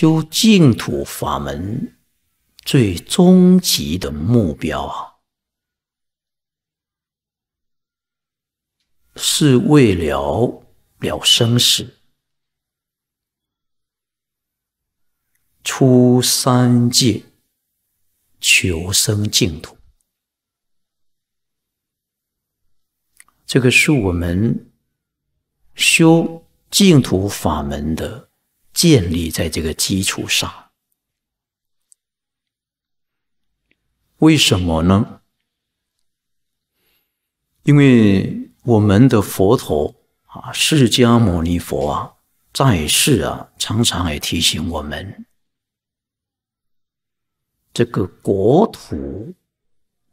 修净土法门最终极的目标啊，是为了了生死、出三界、求生净土。这个是我们修净土法门的。建立在这个基础上，为什么呢？因为我们的佛陀啊，释迦牟尼佛啊，在世啊，常常也提醒我们：这个国土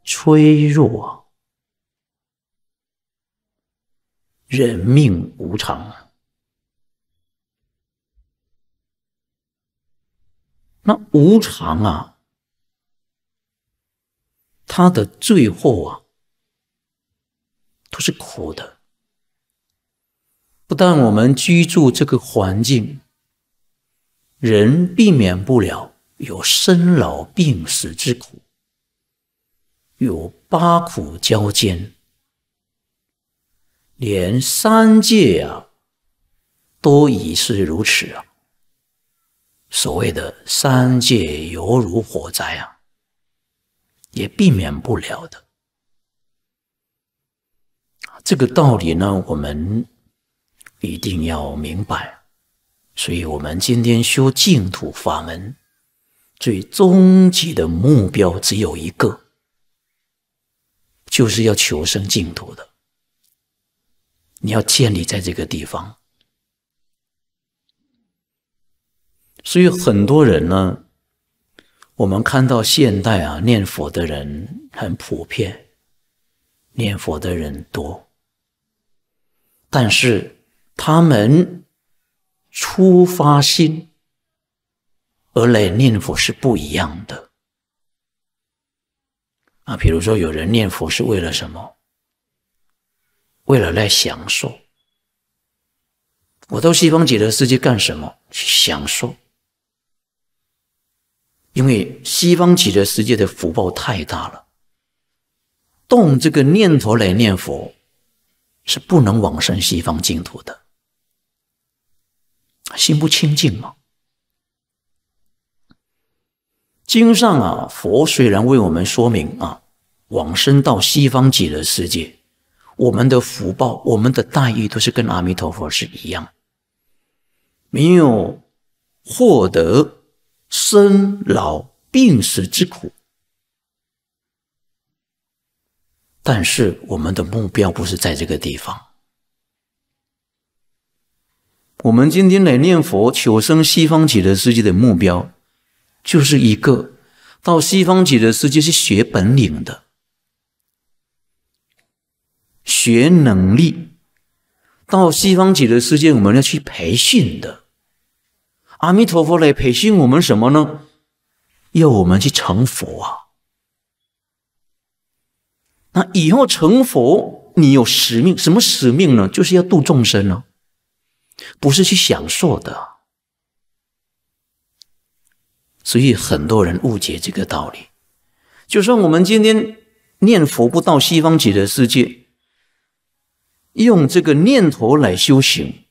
脆弱，人命无常。那无常啊，它的最后啊，都是苦的。不但我们居住这个环境，人避免不了有生老病死之苦，有八苦交煎，连三界啊，都已是如此啊。所谓的三界犹如火灾啊，也避免不了的。这个道理呢，我们一定要明白。所以，我们今天修净土法门，最终极的目标只有一个，就是要求生净土的。你要建立在这个地方。所以很多人呢，我们看到现代啊，念佛的人很普遍，念佛的人多，但是他们出发心而来念佛是不一样的。啊，比如说有人念佛是为了什么？为了来享受。我到西方极乐世界干什么？去享受。因为西方极乐世界的福报太大了，动这个念头来念佛，是不能往生西方净土的。心不清净吗？经上啊，佛虽然为我们说明啊，往生到西方极乐世界，我们的福报、我们的待遇都是跟阿弥陀佛是一样，没有获得。生老病死之苦，但是我们的目标不是在这个地方。我们今天来念佛、求生西方极乐世界的目标，就是一个到西方极乐世界是学本领的、学能力。到西方极乐世界，我们要去培训的。阿弥陀佛来培训我们什么呢？要我们去成佛啊！那以后成佛，你有使命，什么使命呢？就是要度众生呢，不是去享受的。所以很多人误解这个道理。就算我们今天念佛不到西方极乐世界，用这个念头来修行。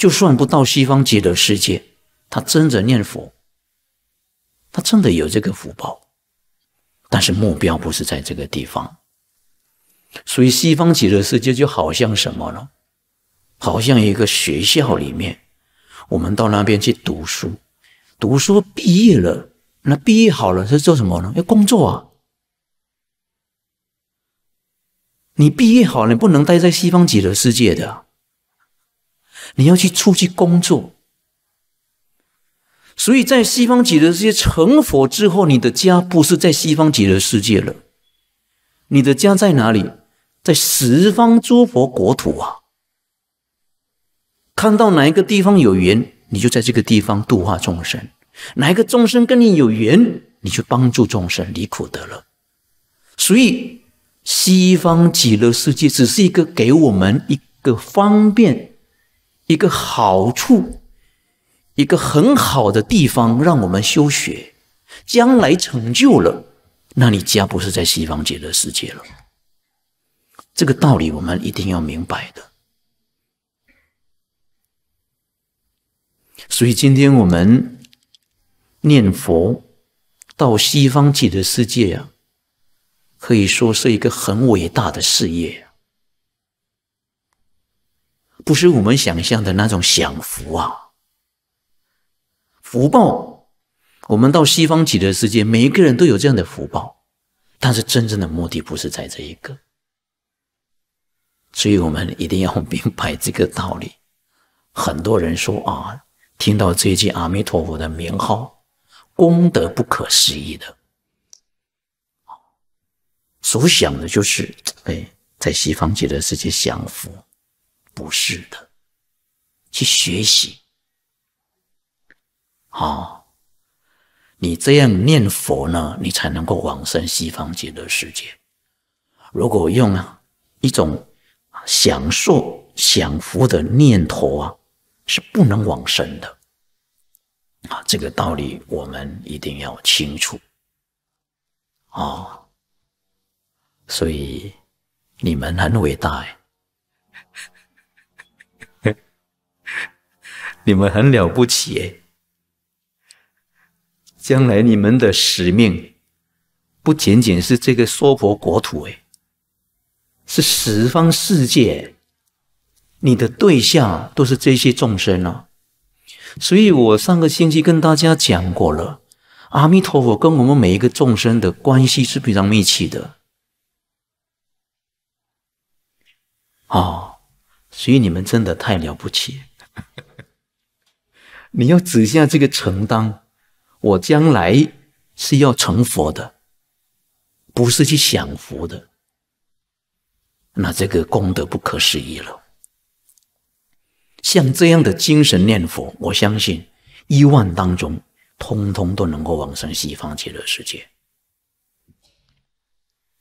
就算不到西方极乐世界，他真的念佛，他真的有这个福报，但是目标不是在这个地方。所以西方极乐世界就好像什么呢？好像一个学校里面，我们到那边去读书，读书毕业了，那毕业好了是做什么呢？要工作啊。你毕业好了，不能待在西方极乐世界的。你要去出去工作，所以在西方极乐世界成佛之后，你的家不是在西方极乐世界了，你的家在哪里？在十方诸佛国土啊。看到哪一个地方有缘，你就在这个地方度化众生；哪一个众生跟你有缘，你就帮助众生离苦得乐。所以西方极乐世界只是一个给我们一个方便。一个好处，一个很好的地方，让我们修学，将来成就了，那你家不是在西方极乐世界了。这个道理我们一定要明白的。所以今天我们念佛到西方极乐世界呀，可以说是一个很伟大的事业。不是我们想象的那种享福啊！福报，我们到西方极乐世界，每一个人都有这样的福报，但是真正的目的不是在这一个，所以我们一定要明白这个道理。很多人说啊，听到这句阿弥陀佛的名号，功德不可思议的，所想的就是哎，在西方极乐世界享福。不是的，去学习啊！你这样念佛呢，你才能够往生西方极乐世界。如果用一种啊享受享福的念头啊，是不能往生的啊！这个道理我们一定要清楚啊！所以你们很伟大。你们很了不起哎！将来你们的使命不仅仅是这个娑婆国土诶，是十方世界，你的对象都是这些众生啊。所以我上个星期跟大家讲过了，阿弥陀佛跟我们每一个众生的关系是非常密切的。哦，所以你们真的太了不起。你要指下这个承担，我将来是要成佛的，不是去享福的。那这个功德不可思议了。像这样的精神念佛，我相信一万当中，通通都能够往生西方极乐世界。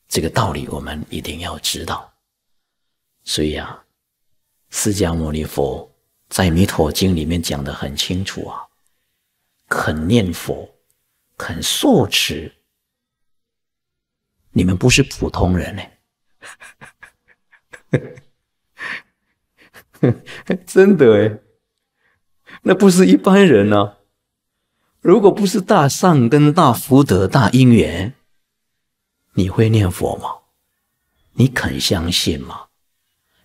这个道理我们一定要知道。所以啊，释迦牟尼佛。在《弥陀经》里面讲的很清楚啊，肯念佛、肯受持，你们不是普通人嘞，真的哎，那不是一般人呢。如果不是大善根、大福德、大因缘，你会念佛吗？你肯相信吗？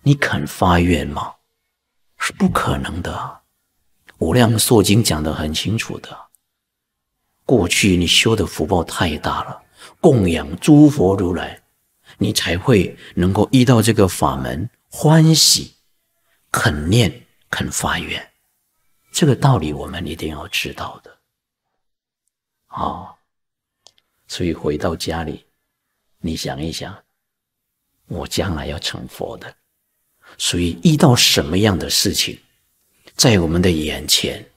你肯发愿吗？是不可能的，《无量寿经》讲的很清楚的。过去你修的福报太大了，供养诸佛如来，你才会能够依到这个法门，欢喜，肯念，肯发愿。这个道理我们一定要知道的。啊，所以回到家里，你想一想，我将来要成佛的。所以遇到什么样的事情，在我们的眼前，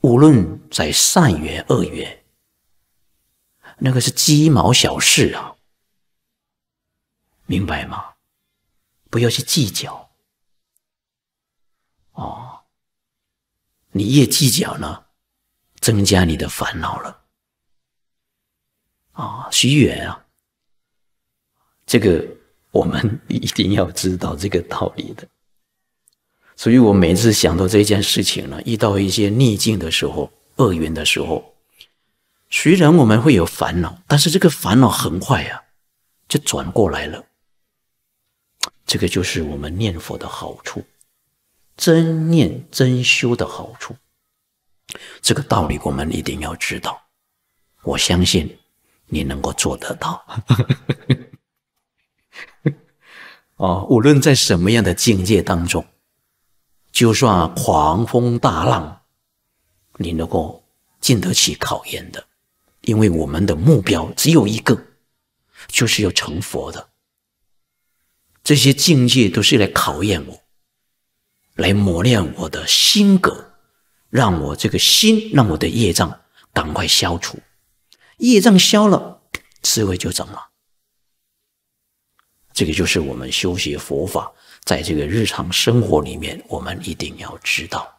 无论在善缘恶缘，那个是鸡毛小事啊，明白吗？不要去计较哦，你越计较呢，增加你的烦恼了啊，随缘啊，这个。我们一定要知道这个道理的，所以我每次想到这件事情呢，遇到一些逆境的时候、厄运的时候，虽然我们会有烦恼，但是这个烦恼很快啊，就转过来了。这个就是我们念佛的好处，真念真修的好处。这个道理我们一定要知道，我相信你能够做得到。啊，无论在什么样的境界当中，就算狂风大浪，你能够经得起考验的，因为我们的目标只有一个，就是要成佛的。这些境界都是来考验我，来磨练我的性格，让我这个心，让我的业障赶快消除。业障消了，智慧就怎了。这个就是我们修习佛法，在这个日常生活里面，我们一定要知道。